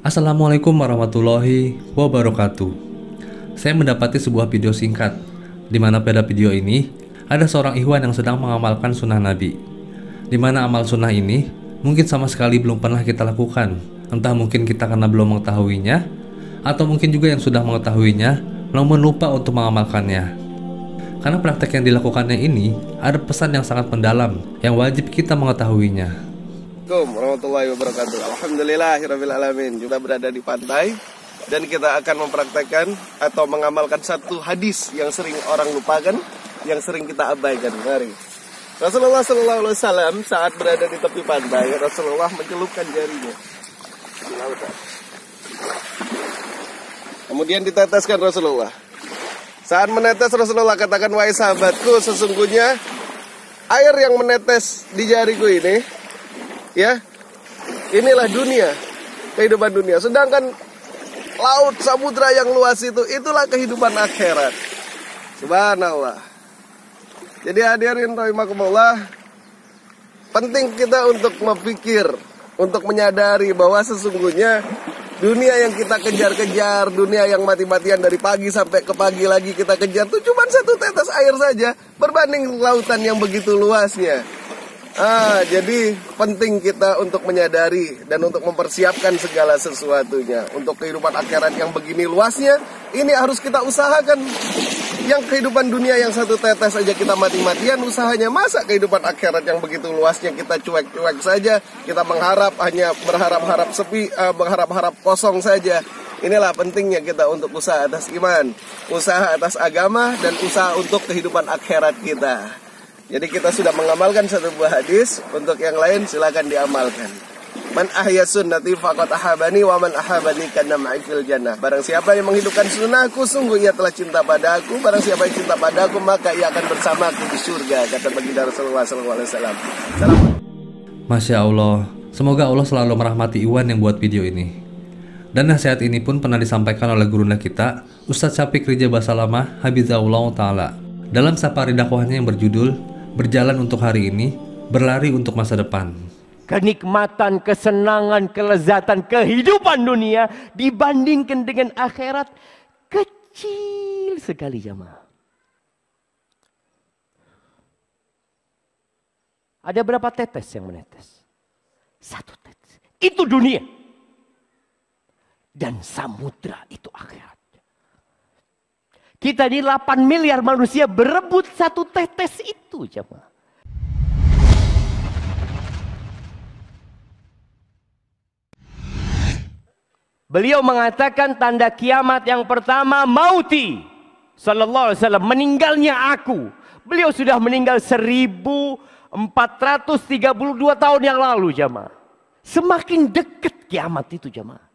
Assalamualaikum warahmatullahi wabarakatuh. Saya mendapati sebuah video singkat, di mana pada video ini ada seorang ikhwan yang sedang mengamalkan sunnah Nabi. Di mana amal sunnah ini mungkin sama sekali belum pernah kita lakukan, entah mungkin kita karena belum mengetahuinya, atau mungkin juga yang sudah mengetahuinya, namun lupa untuk mengamalkannya. Karena praktek yang dilakukannya ini ada pesan yang sangat mendalam yang wajib kita mengetahuinya. Assalamualaikum warahmatullahi wabarakatuh Alhamdulillahirrahmanirrahim Kita berada di pantai Dan kita akan mempraktekkan Atau mengamalkan satu hadis Yang sering orang lupakan Yang sering kita abaikan Mari Rasulullah SAW saat berada di tepi pantai Rasulullah mencelupkan jarinya Kemudian diteteskan Rasulullah saat menetes Rasulullah katakan Wahai sahabatku sesungguhnya air yang menetes di jariku ini ya inilah dunia kehidupan dunia sedangkan laut samudra yang luas itu itulah kehidupan akhirat subhanallah jadi hadirin rahimakumullah penting kita untuk memikir, untuk menyadari bahwa sesungguhnya dunia yang kita kejar-kejar, dunia yang mati-matian dari pagi sampai ke pagi lagi kita kejar itu cuma satu tetes air saja berbanding lautan yang begitu luasnya. Ah, jadi penting kita untuk menyadari dan untuk mempersiapkan segala sesuatunya. Untuk kehidupan akhirat yang begini luasnya, ini harus kita usahakan. Yang kehidupan dunia yang satu tetes saja kita mati-matian usahanya. Masa kehidupan akhirat yang begitu luasnya kita cuek-cuek saja. Kita mengharap hanya berharap-harap sepi, uh, mengharap-harap kosong saja. Inilah pentingnya kita untuk usaha atas iman, usaha atas agama, dan usaha untuk kehidupan akhirat kita. Jadi kita sudah mengamalkan satu buah hadis, untuk yang lain silakan diamalkan. Man ahya sunnati faqat ahabani wa man ahabani kana ma'ifil jannah. Barang siapa yang menghidupkan sunnahku sungguh ia telah cinta padaku, barang siapa yang cinta padaku maka ia akan bersamaku di surga kata baginda Rasulullah sallallahu alaihi wasallam. Salam. Masya Allah, semoga Allah selalu merahmati Iwan yang buat video ini. Dan nasihat ini pun pernah disampaikan oleh gurunda kita, Ustadz Syafiq Rija Basalamah Habizahullah Ta'ala. Dalam safari dakwahnya yang berjudul berjalan untuk hari ini, berlari untuk masa depan. Kenikmatan, kesenangan, kelezatan, kehidupan dunia dibandingkan dengan akhirat kecil sekali jamaah. Ada berapa tetes yang menetes? Satu tetes. Itu dunia. Dan samudra itu akhirat. Kita di 8 miliar manusia berebut satu tetes itu jemaah. Beliau mengatakan tanda kiamat yang pertama mauti. Sallallahu alaihi wasallam meninggalnya aku. Beliau sudah meninggal 1432 tahun yang lalu jemaah. Semakin dekat kiamat itu jemaah.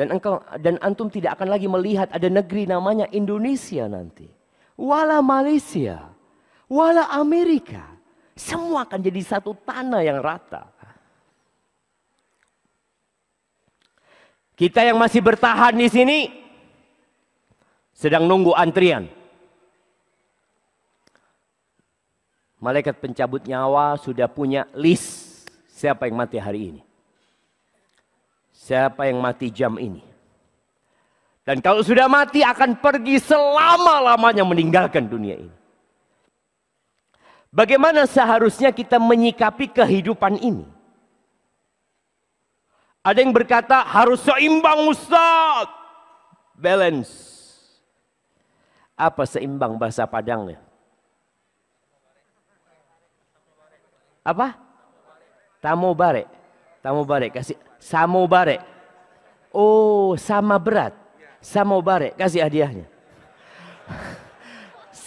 Dan engkau dan antum tidak akan lagi melihat ada negeri namanya Indonesia nanti. Wala Malaysia, wala Amerika. Semua akan jadi satu tanah yang rata. Kita yang masih bertahan di sini sedang nunggu antrian. Malaikat pencabut nyawa sudah punya list siapa yang mati hari ini. Siapa yang mati jam ini? Dan kalau sudah mati akan pergi selama-lamanya meninggalkan dunia ini. Bagaimana seharusnya kita menyikapi kehidupan ini? Ada yang berkata harus seimbang Ustaz. Balance. Apa seimbang bahasa Padangnya? Apa? Tamu barek. Tamu barek kasih Samo barek, Oh, sama berat. samo barek kasih hadiahnya.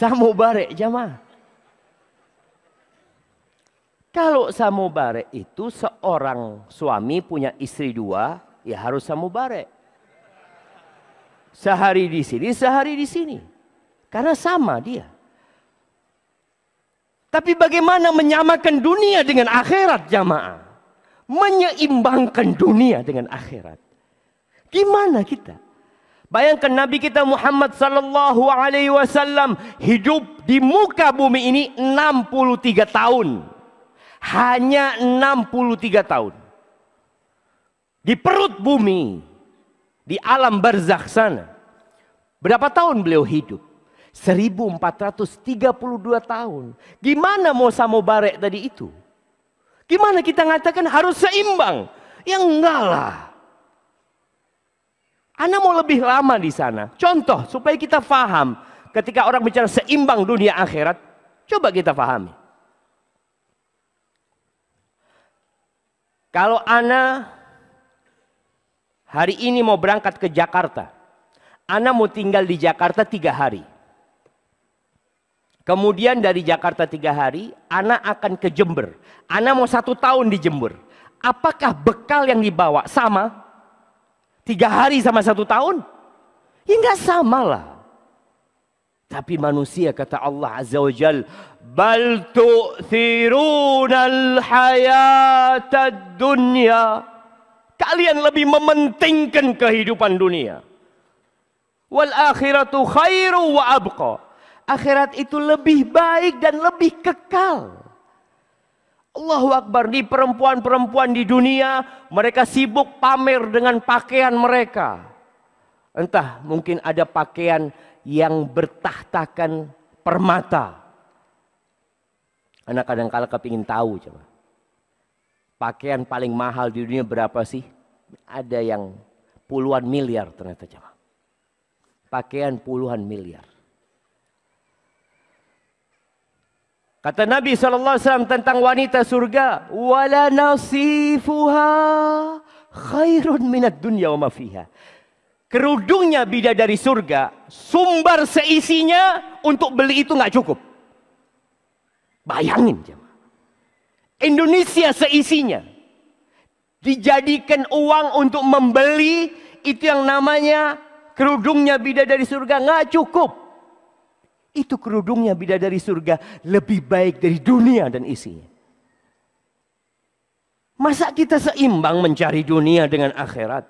samo barek jamaah. Kalau samo barek itu seorang suami punya istri dua, ya harus samo barek, Sehari di sini, sehari di sini. Karena sama dia. Tapi bagaimana menyamakan dunia dengan akhirat jamaah? menyeimbangkan dunia dengan akhirat. Gimana kita? Bayangkan Nabi kita Muhammad sallallahu alaihi wasallam hidup di muka bumi ini 63 tahun. Hanya 63 tahun. Di perut bumi, di alam barzakh sana. Berapa tahun beliau hidup? 1432 tahun. Gimana Musa barek tadi itu? gimana kita mengatakan harus seimbang? yang enggak lah. Anda mau lebih lama di sana. Contoh supaya kita paham ketika orang bicara seimbang dunia akhirat, coba kita pahami. Kalau Ana hari ini mau berangkat ke Jakarta, Ana mau tinggal di Jakarta tiga hari. Kemudian dari Jakarta tiga hari, anak akan ke Jember. Anak mau satu tahun di Jember. Apakah bekal yang dibawa sama? Tiga hari sama satu tahun? Ya nggak sama Tapi manusia kata Allah Azza wa Jal, Bal tu'thiruna al-hayata dunya. Kalian lebih mementingkan kehidupan dunia. Wal akhiratu khairu wa abqa. Akhirat itu lebih baik dan lebih kekal. Allahu Akbar di perempuan-perempuan di dunia mereka sibuk pamer dengan pakaian mereka. Entah mungkin ada pakaian yang bertahtakan permata. Anak kadang kala kepingin tahu coba. Pakaian paling mahal di dunia berapa sih? Ada yang puluhan miliar ternyata coba. Pakaian puluhan miliar. Kata Nabi SAW tentang wanita surga, wala nasifuha khairun minat dunya wa mafiha. Kerudungnya bida dari surga, sumber seisinya untuk beli itu nggak cukup. Bayangin Indonesia seisinya dijadikan uang untuk membeli itu yang namanya kerudungnya bida dari surga nggak cukup. Itu kerudungnya bidadari surga lebih baik dari dunia dan isinya. Masa kita seimbang mencari dunia dengan akhirat?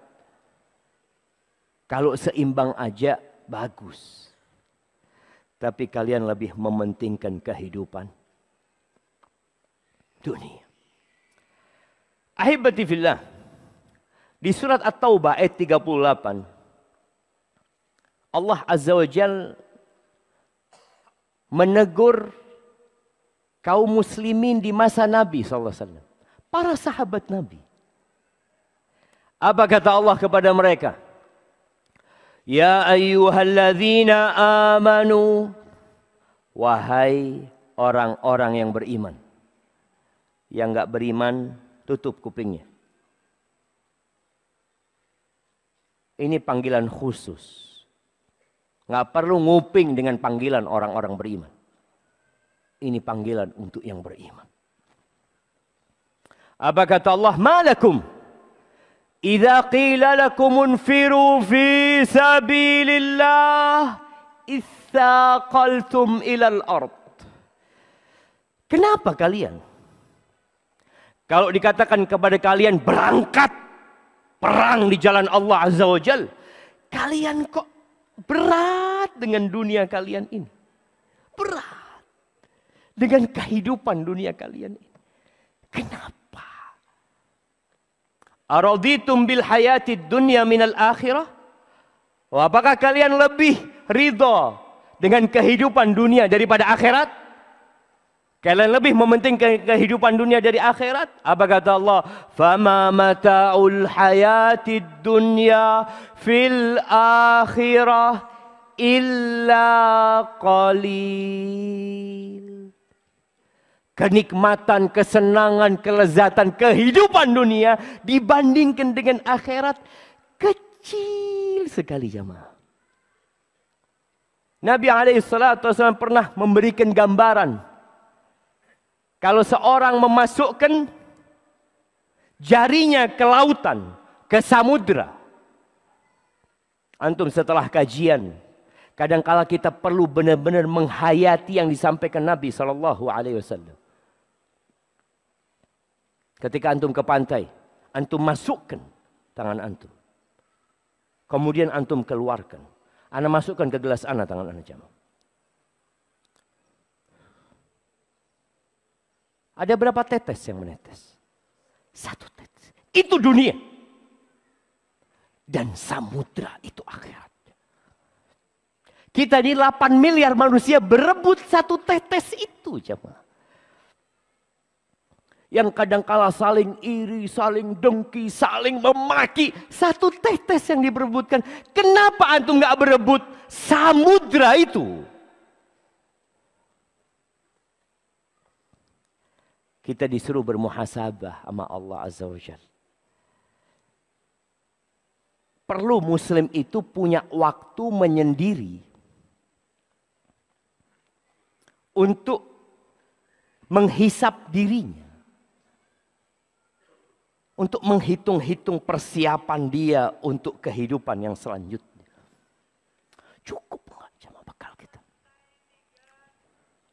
Kalau seimbang aja bagus. Tapi kalian lebih mementingkan kehidupan dunia. Ahibati fillah. Di surat At-Taubah ayat 38. Allah Azza wa Jalla menegur kaum muslimin di masa Nabi SAW. Para sahabat Nabi. Apa kata Allah kepada mereka? Ya ayyuhalladzina amanu. Wahai orang-orang yang beriman. Yang enggak beriman, tutup kupingnya. Ini panggilan khusus. Nggak perlu nguping dengan panggilan orang-orang beriman. Ini panggilan untuk yang beriman. Apa kata Allah? Malakum. Iza qila lakum unfiru fi sabilillah istaqaltum ilal ard. Kenapa kalian? Kalau dikatakan kepada kalian berangkat perang di jalan Allah Azza wa Jal, kalian kok Berat dengan dunia kalian ini. Berat dengan kehidupan dunia kalian ini. Kenapa? Araditum bil hayati dunya minal akhirah? apakah kalian lebih ridho dengan kehidupan dunia daripada akhirat? Kalian lebih mementingkan kehidupan dunia dari akhirat? Apa kata Allah? Fama mata'ul hayatid dunya fil akhirah illa qalil. Kenikmatan, kesenangan, kelezatan kehidupan dunia dibandingkan dengan akhirat kecil sekali jamaah. Nabi alaihi salatu wasallam pernah memberikan gambaran kalau seorang memasukkan jarinya ke lautan, ke samudra. Antum setelah kajian, kadangkala kita perlu benar-benar menghayati yang disampaikan Nabi Shallallahu Alaihi Wasallam. Ketika antum ke pantai, antum masukkan tangan antum. Kemudian antum keluarkan. Anak masukkan ke gelas anak tangan anak jamaah. Ada berapa tetes yang menetes? Satu tetes. Itu dunia. Dan samudra itu akhirat. Kita ini 8 miliar manusia berebut satu tetes itu jemaah. Yang kadang kala saling iri, saling dengki, saling memaki. Satu tetes yang diperebutkan. Kenapa antum gak berebut samudra itu? Kita disuruh bermuhasabah sama Allah Azza wa Jal. Perlu muslim itu punya waktu menyendiri untuk menghisap dirinya. Untuk menghitung-hitung persiapan dia untuk kehidupan yang selanjutnya. Cukup nggak sama bekal kita?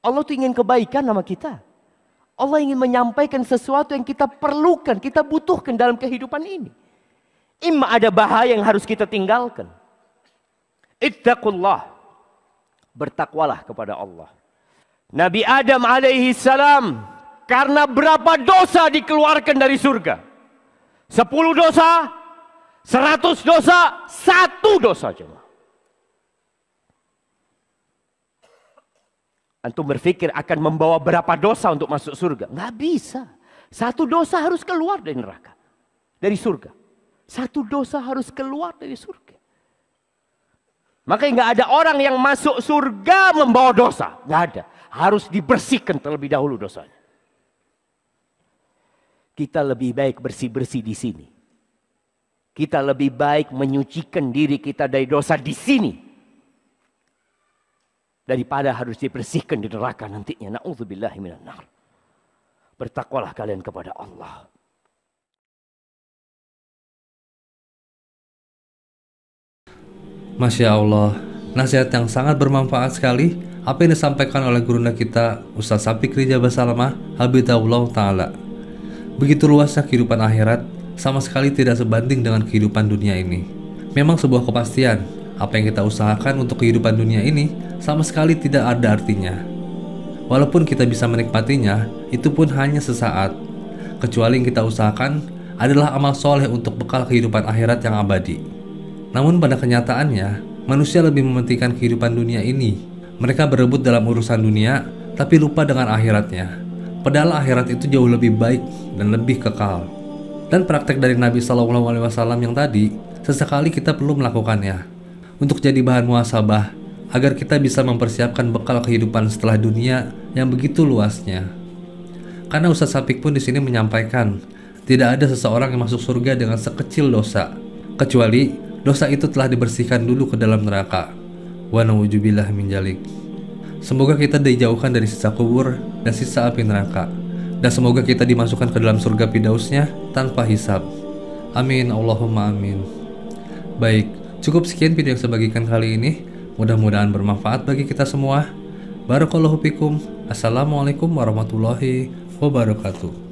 Allah tuh ingin kebaikan sama kita. Allah ingin menyampaikan sesuatu yang kita perlukan, kita butuhkan dalam kehidupan ini. Ima ada bahaya yang harus kita tinggalkan. Ittaqullah. Bertakwalah kepada Allah. Nabi Adam alaihi salam karena berapa dosa dikeluarkan dari surga? Sepuluh dosa, seratus dosa, satu dosa cuma. Antum berpikir akan membawa berapa dosa untuk masuk surga? Nggak bisa. Satu dosa harus keluar dari neraka. Dari surga. Satu dosa harus keluar dari surga. Makanya nggak ada orang yang masuk surga membawa dosa. Nggak ada. Harus dibersihkan terlebih dahulu dosanya. Kita lebih baik bersih-bersih di sini. Kita lebih baik menyucikan diri kita dari dosa di sini daripada harus dibersihkan di neraka nantinya. Nauzubillahi Bertakwalah kalian kepada Allah. Masya Allah, nasihat yang sangat bermanfaat sekali apa yang disampaikan oleh gurunda kita Ustaz Sapi Jabar Habib Habibullah Ta'ala. Begitu luasnya kehidupan akhirat, sama sekali tidak sebanding dengan kehidupan dunia ini. Memang sebuah kepastian apa yang kita usahakan untuk kehidupan dunia ini sama sekali tidak ada artinya. Walaupun kita bisa menikmatinya, itu pun hanya sesaat. Kecuali yang kita usahakan adalah amal soleh untuk bekal kehidupan akhirat yang abadi. Namun pada kenyataannya, manusia lebih mementingkan kehidupan dunia ini. Mereka berebut dalam urusan dunia, tapi lupa dengan akhiratnya. Padahal akhirat itu jauh lebih baik dan lebih kekal. Dan praktek dari Nabi Shallallahu Alaihi Wasallam yang tadi, sesekali kita perlu melakukannya untuk jadi bahan muhasabah agar kita bisa mempersiapkan bekal kehidupan setelah dunia yang begitu luasnya. Karena Ustaz Sapik pun di sini menyampaikan, tidak ada seseorang yang masuk surga dengan sekecil dosa, kecuali dosa itu telah dibersihkan dulu ke dalam neraka. Wa naujubillah min jalik. Semoga kita dijauhkan dari sisa kubur dan sisa api neraka. Dan semoga kita dimasukkan ke dalam surga pidausnya tanpa hisab. Amin, Allahumma amin. Baik, Cukup sekian video yang saya bagikan kali ini. Mudah-mudahan bermanfaat bagi kita semua. Barakallahu fikum. Assalamualaikum warahmatullahi wabarakatuh.